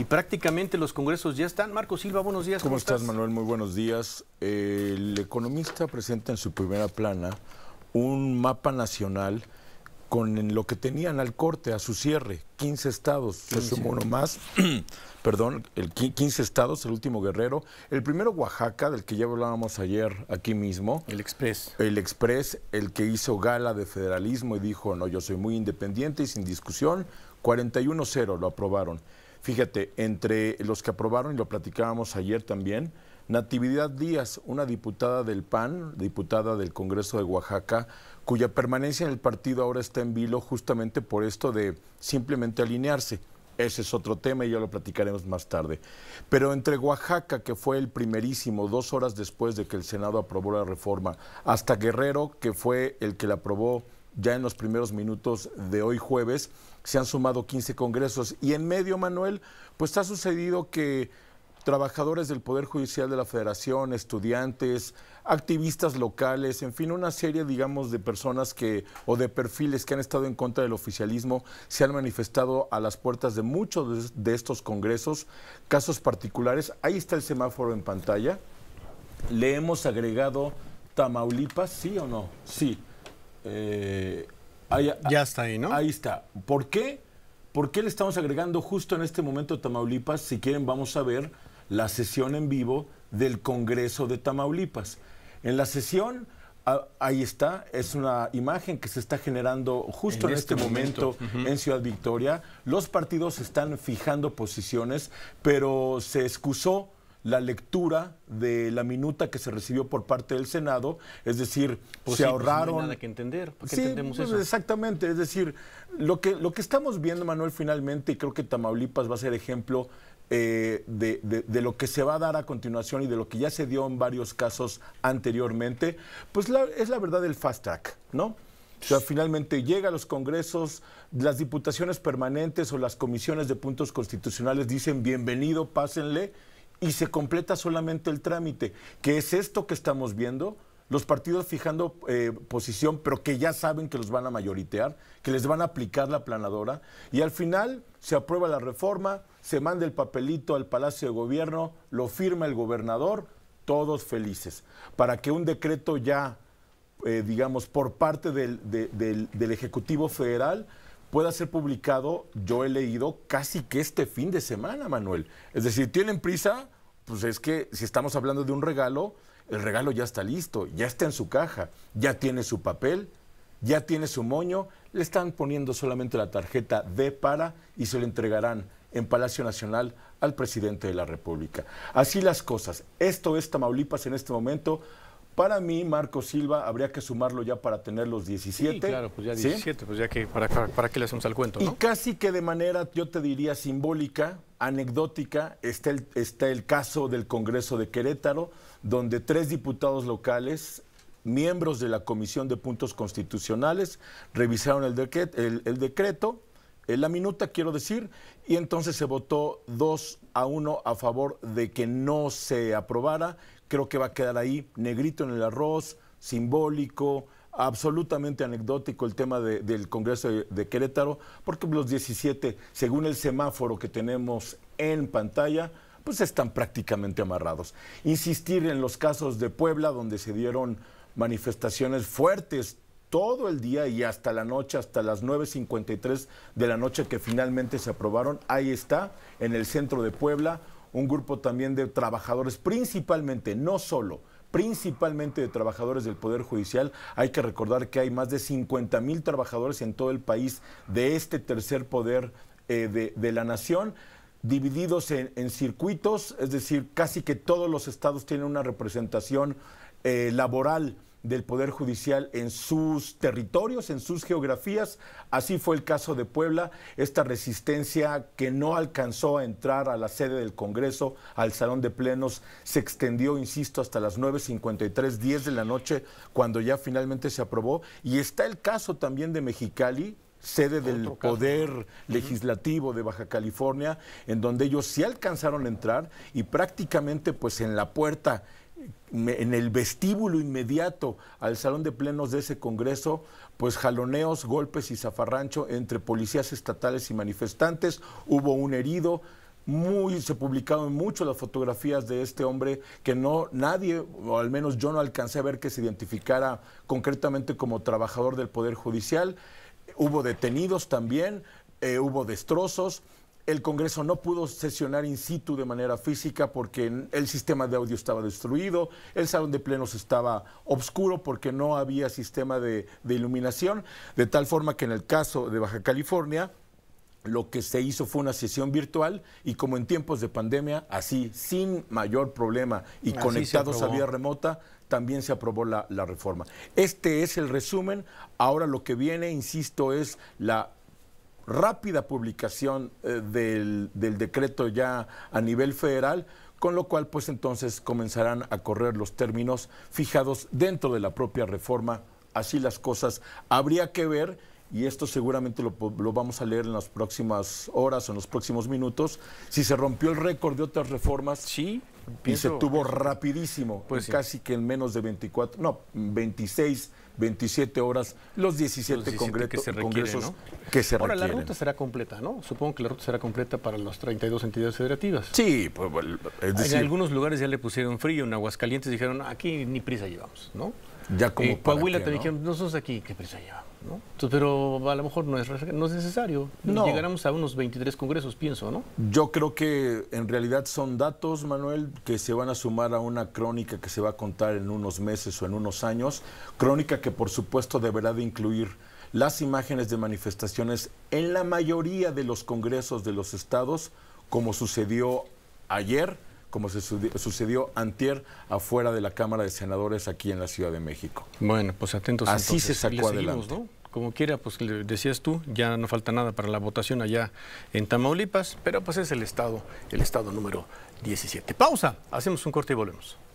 Y prácticamente los congresos ya están. Marco Silva, buenos días. ¿Cómo, estás? Manuel? Muy buenos días. El economista presenta en su primera plana un mapa nacional con lo que tenían al corte, a su cierre, 15 estados, sumo uno más, perdón, el 15 estados, el último guerrero, el primero Oaxaca, del que ya hablábamos ayer aquí mismo. El Express. El Express, el que hizo gala de federalismo y dijo, no, yo soy muy independiente y sin discusión, 41-0 lo aprobaron. Fíjate, entre los que aprobaron, y lo platicábamos ayer también, Natividad Díaz, una diputada del PAN, diputada del Congreso de Oaxaca, cuya permanencia en el partido ahora está en vilo justamente por esto de simplemente alinearse. Ese es otro tema y ya lo platicaremos más tarde. Pero entre Oaxaca, que fue el primerísimo, dos horas después de que el Senado aprobó la reforma, hasta Guerrero, que fue el que la aprobó ya en los primeros minutos de hoy jueves, se han sumado 15 congresos. Y en medio, Manuel, pues ha sucedido que trabajadores del Poder Judicial de la Federación, estudiantes, activistas locales, en fin, una serie, digamos, de personas que, o de perfiles que han estado en contra del oficialismo, se han manifestado a las puertas de muchos de estos congresos, casos particulares. Ahí está el semáforo en pantalla. Le hemos agregado Tamaulipas, ¿sí o no? Sí. Eh, ya está ahí, ¿no? Ahí está. ¿Por qué? ¿Por qué le estamos agregando justo en este momento Tamaulipas? Si quieren, vamos a ver la sesión en vivo del Congreso de Tamaulipas. En la sesión, ahí está, es una imagen que se está generando justo en, este, este, momento, en Ciudad Victoria. Los partidos están fijando posiciones, pero se excusó la lectura de la minuta que se recibió por parte del Senado, es decir, pues se ahorraron... Pues no hay nada que entender, ¿por qué entendemos pues eso? Exactamente, es decir, lo que, lo que estamos viendo, Manuel, finalmente, y creo que Tamaulipas va a ser ejemplo eh, de, lo que se va a dar a continuación y de lo que ya se dio en varios casos anteriormente, pues es la verdad del fast track, ¿no? O sea, finalmente llega a los congresos, las diputaciones permanentes o las comisiones de puntos constitucionales dicen bienvenido, pásenle, y se completa solamente el trámite, que es esto que estamos viendo, los partidos fijando eh, posición, pero que ya saben que los van a mayoritear, que les van a aplicar la planadora, y al final se aprueba la reforma, se manda el papelito al Palacio de Gobierno, lo firma el gobernador, todos felices, para que un decreto ya, eh, digamos, por parte del Ejecutivo Federal, pueda ser publicado, yo he leído, casi que este fin de semana, Manuel. Es decir, ¿tienen prisa? Pues es que si estamos hablando de un regalo, el regalo ya está listo, ya está en su caja, ya tiene su papel, ya tiene su moño, le están poniendo solamente la tarjeta de para y se le entregarán en Palacio Nacional al presidente de la República. Así las cosas. Esto es Tamaulipas en este momento. Para mí, Marco Silva habría que sumarlo ya para tener los 17. Sí, claro, pues ya 17, pues ya que para, para, qué le hacemos al cuento. Y casi que de manera, yo te diría, simbólica, anecdótica, está el, está el caso del Congreso de Querétaro, donde tres diputados locales miembros de la Comisión de Puntos Constitucionales revisaron el decreto la minuta, quiero decir, y entonces se votó 2 a 1 a favor de que no se aprobara. Creo que va a quedar ahí negrito en el arroz, simbólico, absolutamente anecdótico el tema del Congreso de, de, Querétaro, porque los 17, según el semáforo que tenemos en pantalla, pues están prácticamente amarrados. Insistir en los casos de Puebla, donde se dieron manifestaciones fuertes, todo el día y hasta la noche, hasta las 9.53 de la noche que finalmente se aprobaron. Ahí está, en el centro de Puebla, un grupo también de trabajadores, principalmente, no solo, principalmente de trabajadores del Poder Judicial. Hay que recordar que hay más de 50 mil trabajadores en todo el país de este tercer poder eh, de, la nación divididos en, circuitos, es decir, casi que todos los estados tienen una representación eh, laboral del Poder Judicial en sus territorios, en sus geografías. Así fue el caso de Puebla, esta resistencia que no alcanzó a entrar a la sede del Congreso, al Salón de Plenos, se extendió, insisto, hasta las 9.53, 10 de la noche, cuando ya finalmente se aprobó. Y está el caso también de Mexicali, sede del Poder Legislativo de Baja California, en donde ellos sí alcanzaron a entrar y prácticamente pues en la puerta en el vestíbulo inmediato al salón de plenos de ese Congreso, pues jaloneos, golpes y zafarrancho entre policías estatales y manifestantes. Hubo un herido. Muy, se publicaron mucho las fotografías de este hombre que no nadie, o al menos yo no alcancé a ver que se identificara concretamente como trabajador del Poder Judicial. Hubo detenidos también, eh, hubo destrozos el Congreso no pudo sesionar in situ de manera física porque el sistema de audio estaba destruido, el salón de plenos estaba oscuro porque no había sistema de, iluminación, de tal forma que en el caso de Baja California, lo que se hizo fue una sesión virtual y como en tiempos de pandemia, así, sin mayor problema y conectados a vía remota, también se aprobó la, reforma. Este es el resumen. Ahora lo que viene, insisto, es la rápida publicación eh, del, decreto ya a nivel federal, con lo cual pues entonces comenzarán a correr los términos fijados dentro de la propia reforma. Así las cosas. Habría que ver, y esto seguramente lo, vamos a leer en las próximas horas o en los próximos minutos, si se rompió el récord de otras reformas. Sí. y se tuvo rapidísimo, pues casi que en menos de 24, no, 26, 27 horas, los 17, se congresos que se Ahora, la ruta será completa, ¿no? Supongo que la ruta será completa para las 32 entidades federativas. Sí, pues, es En algunos lugares ya le pusieron frío, en Aguascalientes dijeron, aquí ni prisa llevamos, ¿no? Ya como eh, te dijeron, no sos aquí, ¿qué llevamos pero a lo mejor no es, no es necesario. No. a unos 23 congresos, pienso, ¿no? Yo creo que en realidad son datos, Manuel, que se van a sumar a una crónica que se va a contar en unos meses o en unos años. Crónica que, por supuesto, deberá de incluir las imágenes de manifestaciones en la mayoría de los congresos de los estados, como sucedió ayer como se sucedió antier afuera de la Cámara de Senadores aquí en la Ciudad de México. Bueno, pues atentos. Así se sacó seguimos, ¿no? Como quiera, pues le decías tú, ya no falta nada para la votación allá en Tamaulipas, pero pues es el estado, el estado número 17. Pausa, hacemos un corte y volvemos.